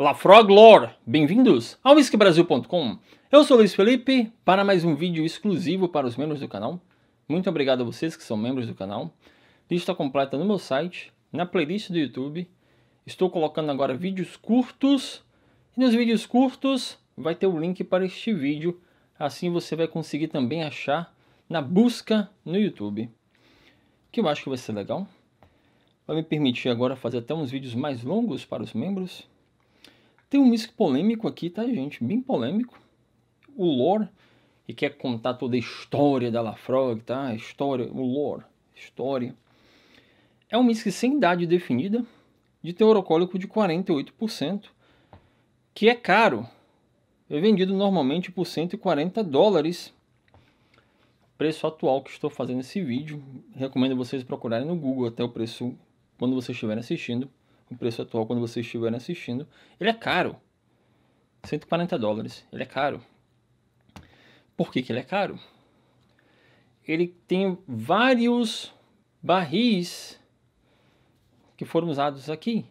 La Frog Lore, bem-vindos ao whiskybrasil.com. Eu sou Luiz Felipe para mais um vídeo exclusivo para os membros do canal. Muito obrigado a vocês que são membros do canal. Lista completa no meu site, na playlist do YouTube. Estou colocando agora vídeos curtos. E nos vídeos curtos vai ter o link para este vídeo. Assim você vai conseguir também achar na busca no YouTube. Que eu acho que vai ser legal. Vai me permitir agora fazer até uns vídeos mais longos para os membros. Tem um misto polêmico aqui, tá, gente? Bem polêmico. O lore, e quer contar toda a história da Lafrog, tá? A história, o lore, história. É um misto sem idade definida, de teor alcoólico de 48%, que é caro. É vendido normalmente por 140 dólares. Preço atual que estou fazendo esse vídeo. Recomendo vocês procurarem no Google até o preço quando vocês estiverem assistindo o preço atual quando vocês estiverem assistindo. Ele é caro. 140 dólares. Ele é caro. Por que, que ele é caro? Ele tem vários barris que foram usados aqui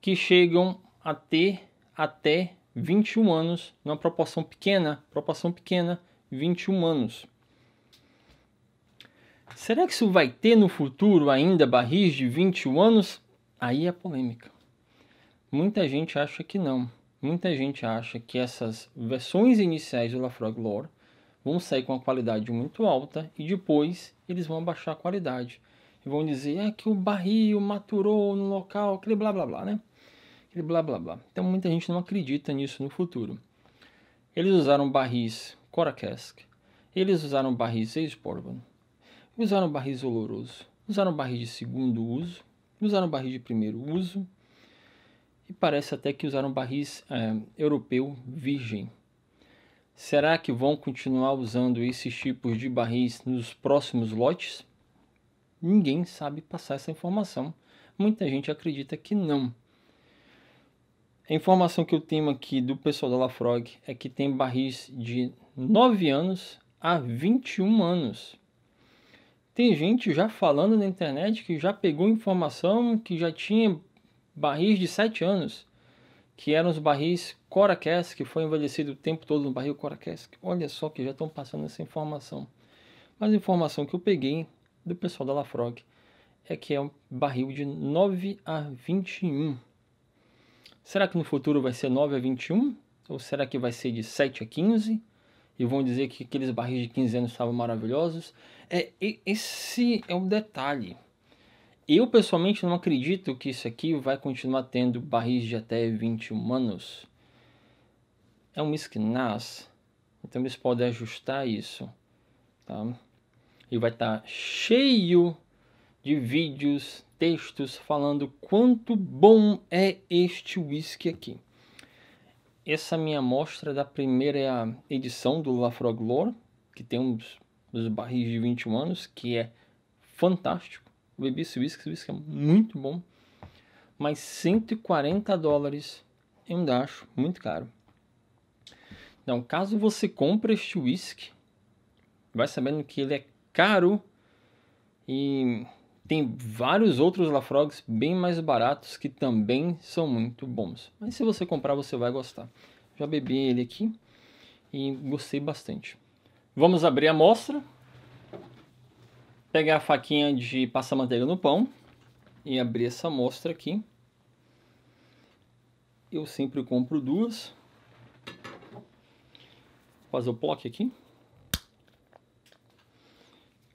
que chegam a ter até 21 anos, numa proporção pequena, proporção pequena, 21 anos. Será que isso vai ter no futuro ainda barris de 21 anos? aí a é polêmica. Muita gente acha que não. Muita gente acha que essas versões iniciais do Lafrog Lore vão sair com uma qualidade muito alta e depois eles vão abaixar a qualidade. E vão dizer é que o barril maturou no local, aquele blá blá blá, né? Aquele blá blá blá. Então muita gente não acredita nisso no futuro. Eles usaram barris Coracask, eles usaram barris ex usaram barris Oloroso, usaram barris de segundo uso, Usaram barris de primeiro uso e parece até que usaram barris é, europeu virgem. Será que vão continuar usando esses tipos de barris nos próximos lotes? Ninguém sabe passar essa informação. Muita gente acredita que não. A informação que eu tenho aqui do pessoal da Lafrog é que tem barris de 9 anos a 21 anos. Tem gente já falando na internet que já pegou informação que já tinha barris de 7 anos, que eram os barris Coracast, que foi envelhecido o tempo todo no barril Coracast. Olha só que já estão passando essa informação. Mas a informação que eu peguei do pessoal da Lafrog é que é um barril de 9 a 21. Será que no futuro vai ser 9 a 21? Ou será que vai ser de 7 a 15? e vão dizer que aqueles barris de 15 anos estavam maravilhosos. É, esse é um detalhe. Eu pessoalmente não acredito que isso aqui vai continuar tendo barris de até 21 anos. É um esquinaz, então eles podem ajustar isso, tá? E vai estar tá cheio de vídeos, textos falando quanto bom é este whisky aqui. Essa minha amostra da primeira edição do La Froglor, que tem uns, uns barris de 21 anos, que é fantástico. Eu bebi esse whisky, esse whisky é muito bom. Mas 140 dólares eu um acho muito caro. Então, caso você compre este whisky, vai sabendo que ele é caro e tem vários outros Lafrogs bem mais baratos que também são muito bons. Mas se você comprar, você vai gostar. Já bebi ele aqui e gostei bastante. Vamos abrir a amostra. Pegar a faquinha de passar manteiga no pão e abrir essa amostra aqui. Eu sempre compro duas. Vou fazer o bloco aqui.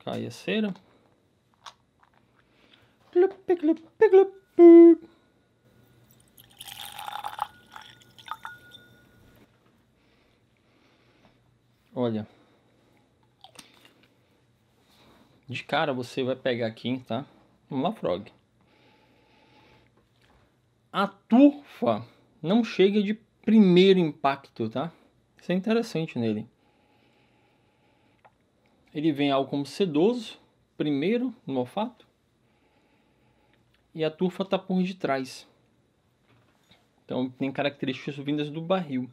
Cai a cera. Olha. De cara você vai pegar aqui, tá? Uma Frog. A turfa não chega de primeiro impacto, tá? Isso é interessante nele. Ele vem algo como sedoso, primeiro no olfato e a turfa está por detrás. Então tem características vindas do barril.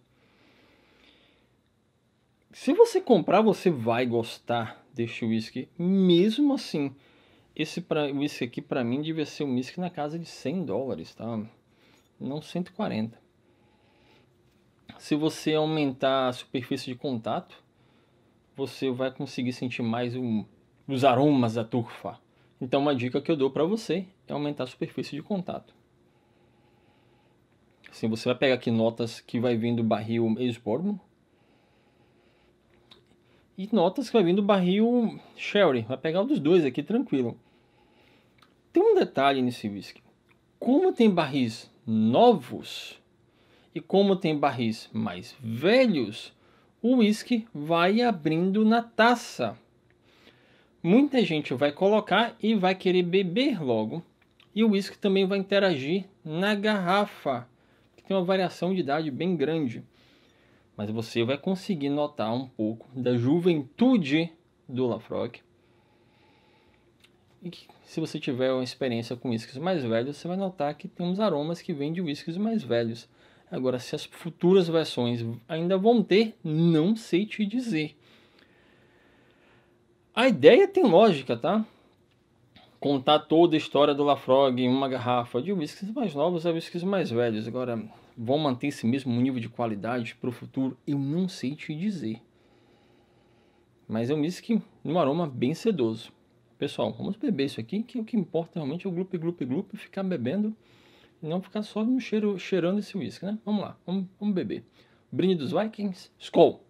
Se você comprar, você vai gostar deste whisky. Mesmo assim, esse pra, whisky aqui para mim devia ser um whisky na casa de 100 dólares, tá? Não 140. Se você aumentar a superfície de contato, você vai conseguir sentir mais um, os aromas da turfa. Então, uma dica que eu dou para você é aumentar a superfície de contato. Assim, você vai pegar aqui notas que vai vindo barril ex-bourbon e notas que vai vindo barril sherry. Vai pegar um dos dois aqui tranquilo. Tem um detalhe nesse whisky. Como tem barris novos e como tem barris mais velhos, o whisky vai abrindo na taça. Muita gente vai colocar e vai querer beber logo. E o uísque também vai interagir na garrafa, que tem uma variação de idade bem grande. Mas você vai conseguir notar um pouco da juventude do Lafroque. E que, se você tiver uma experiência com uísques mais velhos, você vai notar que tem uns aromas que vêm de uísques mais velhos. Agora, se as futuras versões ainda vão ter, não sei te dizer. A ideia tem lógica, tá? contar toda a história do Lafrog em uma garrafa. De whiskies mais novos a whiskies mais velhos. Agora, vão manter esse mesmo nível de qualidade para o futuro? Eu não sei te dizer. Mas é um whisky num aroma bem sedoso. Pessoal, vamos beber isso aqui, que o que importa realmente é o grupo, grupo, grupo, ficar bebendo e não ficar só no cheiro, cheirando esse whisky, né? Vamos lá, vamos, vamos beber. Brinde dos Vikings, Skol!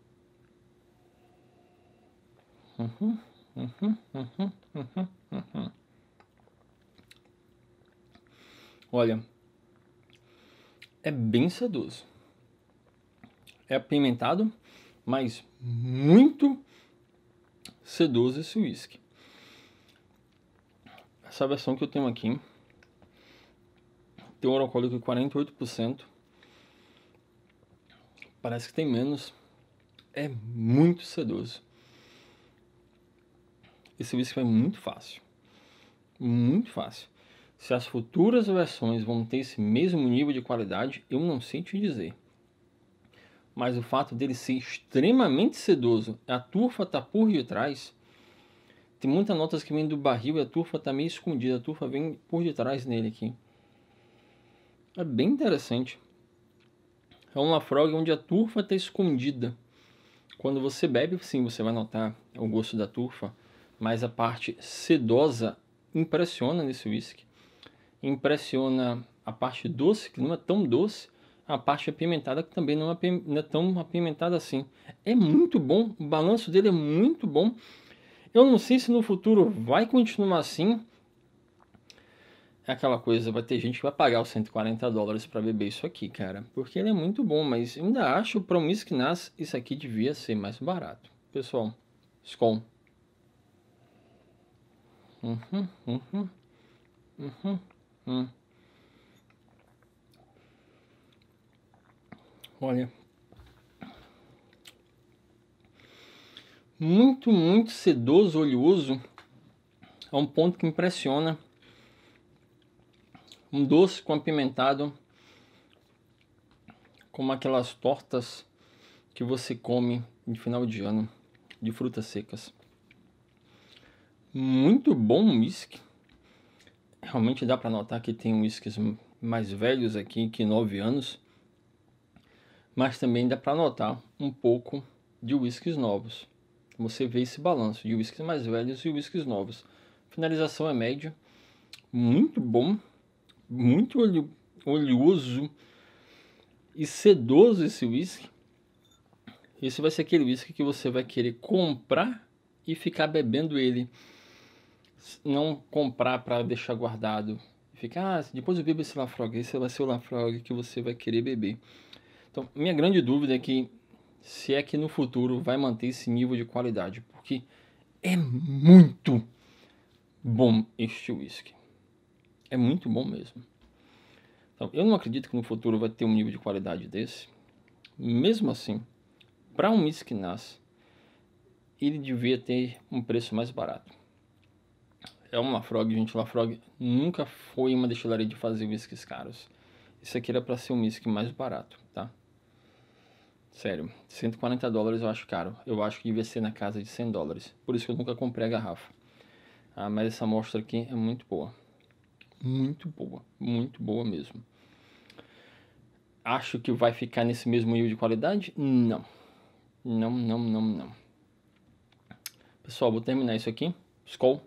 Uhum, uhum, uhum, uhum, uhum. Olha, é bem sedoso. É apimentado, mas muito sedoso esse uísque. Essa versão que eu tenho aqui tem um alcoólico de 48%. Parece que tem menos. É muito sedoso. Esse whisky é muito fácil. Muito fácil. Se as futuras versões vão ter esse mesmo nível de qualidade, eu não sei te dizer. Mas o fato dele ser extremamente sedoso, a turfa está por detrás. Tem muitas notas que vêm do barril e a turfa está meio escondida. A turfa vem por detrás nele aqui. É bem interessante. É um Lafrog onde a turfa está escondida. Quando você bebe, sim, você vai notar o gosto da turfa. Mas a parte sedosa impressiona nesse whisky impressiona a parte doce, que não é tão doce, a parte apimentada, que também é não é, tão apimentada assim. É muito bom, o balanço dele é muito bom. Eu não sei se no futuro vai continuar assim. É aquela coisa, vai ter gente que vai pagar os 140 dólares para beber isso aqui, cara. Porque ele é muito bom, mas ainda acho para um whisky nas isso aqui devia ser mais barato. Pessoal, Skol. Uhum, uhum, uhum. Hum. Olha. Muito, muito sedoso, oleoso. A é um ponto que impressiona. Um doce com apimentado. Como aquelas tortas que você come no final de ano. De frutas secas. Muito bom whisky. Realmente dá para notar que tem uísques mais velhos aqui que 9 anos, mas também dá para notar um pouco de uísques novos. Você vê esse balanço de uísques mais velhos e uísques novos. Finalização é média, muito bom, muito oleoso e sedoso esse uísque. Esse vai ser aquele uísque que você vai querer comprar e ficar bebendo ele não comprar para deixar guardado. Ficar, ah, depois eu bebo esse Lafrog, esse vai ser o Lafrog que você vai querer beber. Então, minha grande dúvida é que se é que no futuro vai manter esse nível de qualidade, porque é muito bom este whisky. É muito bom mesmo. Então, eu não acredito que no futuro vai ter um nível de qualidade desse. Mesmo assim, para um whisky nas, ele devia ter um preço mais barato é um Lafrog, gente. Lafrog nunca foi uma destilaria de fazer whiskies caros. Isso aqui era para ser um whisky mais barato, tá? Sério, 140 dólares eu acho caro. Eu acho que devia ser na casa de 100 dólares. Por isso que eu nunca comprei a garrafa. Ah, mas essa amostra aqui é muito boa. Muito boa. Muito boa mesmo. Acho que vai ficar nesse mesmo nível de qualidade? Não. Não, não, não, não. Pessoal, vou terminar isso aqui. Skull.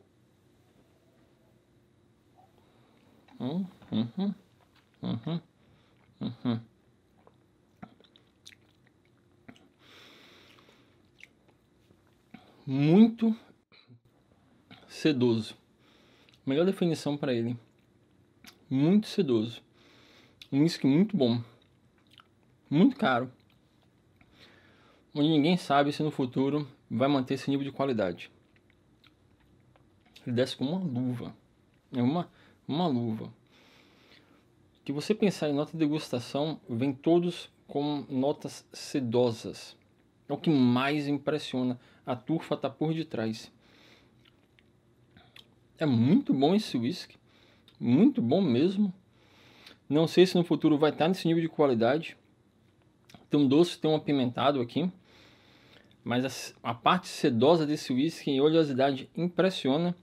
Hum, hum, hum, muito sedoso. Melhor definição para ele. Muito sedoso. Um whisky muito bom. Muito caro. Onde ninguém sabe se no futuro vai manter esse nível de qualidade. Ele desce com uma luva. É uma uma luva. Que você pensar em nota de degustação, vem todos com notas sedosas. É o que mais impressiona. A turfa está por detrás. É muito bom esse whisky. Muito bom mesmo. Não sei se no futuro vai estar tá nesse nível de qualidade. Tem um doce, tem um apimentado aqui. Mas a, a parte sedosa desse whisky e oleosidade impressiona.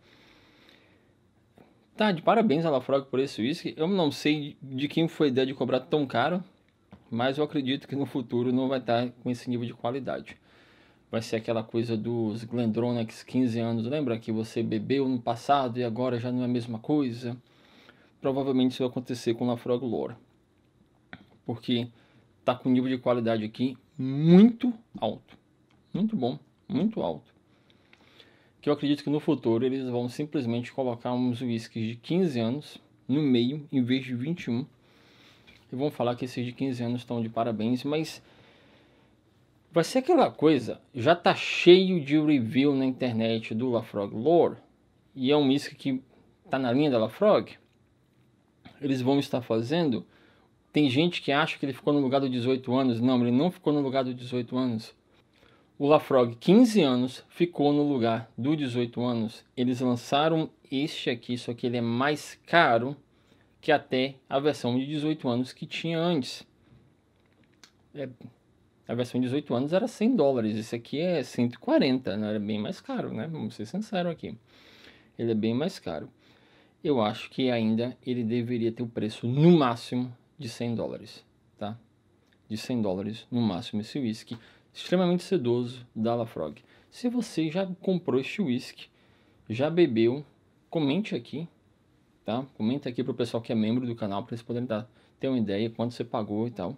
Tá, de parabéns, Alafrog, por esse uísque. Eu não sei de quem foi a ideia de cobrar tão caro, mas eu acredito que no futuro não vai estar tá com esse nível de qualidade. Vai ser aquela coisa dos Glendronex 15 anos. Lembra que você bebeu no passado e agora já não é a mesma coisa? Provavelmente isso vai acontecer com Lafrog Lore. Porque tá com um nível de qualidade aqui muito alto. Muito bom, muito alto que eu acredito que no futuro eles vão simplesmente colocar uns whiskies de 15 anos no meio, em vez de 21. E vão falar que esses de 15 anos estão de parabéns, mas vai ser aquela coisa, já tá cheio de review na internet do Lafrog Lore, e é um whisky que tá na linha da Lafrog. Eles vão estar fazendo tem gente que acha que ele ficou no lugar dos 18 anos. Não, ele não ficou no lugar dos 18 anos. O Lafrog, 15 anos, ficou no lugar do 18 anos. Eles lançaram este aqui, só que ele é mais caro que até a versão de 18 anos que tinha antes. É, a versão de 18 anos era 100 dólares, esse aqui é 140, né? era bem mais caro, né? Vamos ser sincero aqui. Ele é bem mais caro. Eu acho que ainda ele deveria ter o preço no máximo de 100 dólares, tá? De 100 dólares no máximo esse whisky extremamente sedoso da La Frog. Se você já comprou este whisky, já bebeu, comente aqui, tá? Comenta aqui para o pessoal que é membro do canal para eles poderem dar, ter uma ideia quanto você pagou e tal.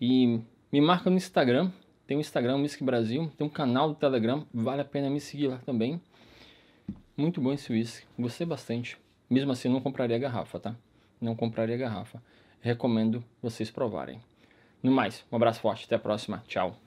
E me marca no Instagram, tem o um Instagram Whisky Brasil, tem um canal do Telegram, vale a pena me seguir lá também. Muito bom esse whisky, gostei bastante. Mesmo assim, não compraria a garrafa, tá? Não compraria a garrafa. Recomendo vocês provarem. No mais, um abraço forte, até a próxima, tchau.